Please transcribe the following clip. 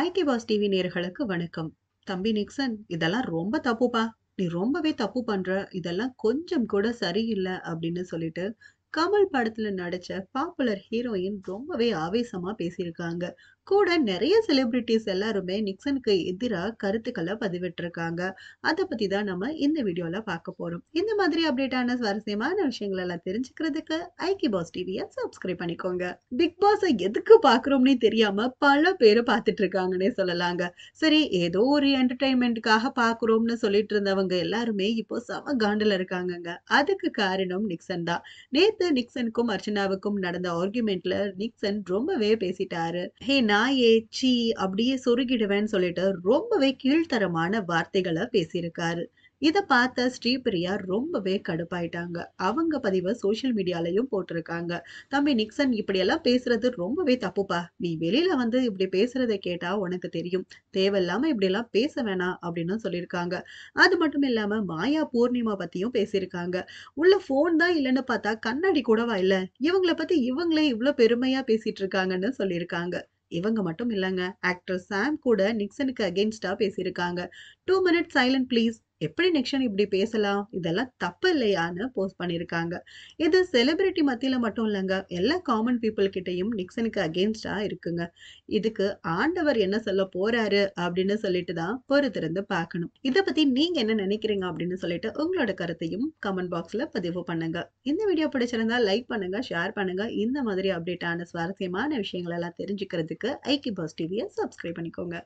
ஐகே pass TV நேர்களுக்கு வணக்கம் தம்பி நிக்சன் இதெல்லாம் ரொம்ப தப்புப்பா நீ ரொம்பவே தப்பு பண்ற இதெல்லாம் கொஞ்சம் கூட சரியில்லை அப்படின்னு சொல்லிட்டு கமல் படத்துல நடிச்ச பாப்புலர் ஹீரோயின் ரொம்பவே ஆவேசமா பேசியிருக்காங்க கூட நிறைய செலிபிரிட்டிஸ் எல்லாருமே நிக்சனுக்கு எதிராக கருத்துக்களை பதிவிட்டிருக்காங்க அதை பத்தி தான் நம்ம இந்த வீடியோல பார்க்க போறோம் இந்த மாதிரி அப்டேட்டான சுவாரஸ்யமான விஷயங்கள் எல்லாம் தெரிஞ்சுக்கிறதுக்கு ஐக்கி பாஸ் டிவியை சப்ஸ்கிரைப் பண்ணிக்கோங்க பிக் பாஸை எதுக்கு பாக்குறோம்னே தெரியாம பல பேரை பார்த்துட்டு இருக்காங்கன்னே சொல்லலாங்க சரி ஏதோ ஒரு என்டர்டைன்மெண்ட்டுக்காக பாக்குறோம்னு சொல்லிட்டு இருந்தவங்க எல்லாருமே இப்போ சம காண்டில் இருக்காங்கங்க அதுக்கு காரணம் நிக்சன் தான் அடுத்து நிக்சனுக்கும் அர்ச்சனாவுக்கும் நடந்த ஆர்குமெண்ட்ல நிக்சன் ரொம்பவே பேசிட்டாரு ஹே நான் ஏ சி அப்படியே சொருகிடுவேன்னு சொல்லிட்டு ரொம்பவே கீழ்த்தரமான வார்த்தைகளை பேசியிருக்காரு இதை பார்த்த ஸ்ரீபிரியா ரொம்பவே கடுப்பாயிட்டாங்க அவங்க பதிவை சோசியல் மீடியாலையும் போட்டிருக்காங்க தம்பி நிக்சன் இப்படியெல்லாம் பேசுறது ரொம்பவே தப்புப்பா நீ வெளியில வந்து இப்படி பேசுறதை கேட்டா உனக்கு தெரியும் தேவையில்லாம இப்படியெல்லாம் பேச வேணாம் அப்படின்னு சொல்லியிருக்காங்க அது மட்டும் இல்லாம மாயா பூர்ணிமா பத்தியும் பேசியிருக்காங்க உள்ள போன் தான் இல்லைன்னு பார்த்தா கண்ணாடி கூடவா இல்ல இவங்கள பத்தி இவங்களே இவ்வளவு பெருமையா பேசிட்டு இருக்காங்கன்னு சொல்லியிருக்காங்க இவங்க மட்டும் இல்லைங்க ஆக்டர் சாம் கூட நிக்சனுக்கு அகேன்ஸ்டா பேசியிருக்காங்க டூ மினிட்ஸ் சைலண்ட் ப்ளீஸ் எப்படி நிக்ஷன் இப்படி பேசலாம் இதெல்லாம் தப்பு இல்லையான்னு போஸ்ட் பண்ணியிருக்காங்க இது செலிபிரிட்டி மத்தியில் மட்டும் இல்லைங்க எல்லா காமன் பீப்புள் கிட்டையும் நிக்சனுக்கு அகேன்ஸ்டாக இருக்குங்க இதுக்கு ஆண்டவர் என்ன சொல்ல போறாரு அப்படின்னு சொல்லிட்டு தான் பொறுத்திருந்து பார்க்கணும் இதை பற்றி நீங்கள் என்ன நினைக்கிறீங்க அப்படின்னு சொல்லிட்டு உங்களோட கருத்தையும் கமெண்ட் பாக்ஸில் பதிவு பண்ணுங்க இந்த வீடியோ பிடிச்சிருந்தா லைக் பண்ணுங்க ஷேர் பண்ணுங்க இந்த மாதிரி அப்டேட்டான சுவாரஸ்யமான விஷயங்கள் எல்லாம் தெரிஞ்சுக்கிறதுக்கு ஐக்கி பாஸ் டிவியை சப்ஸ்கிரைப் பண்ணிக்கோங்க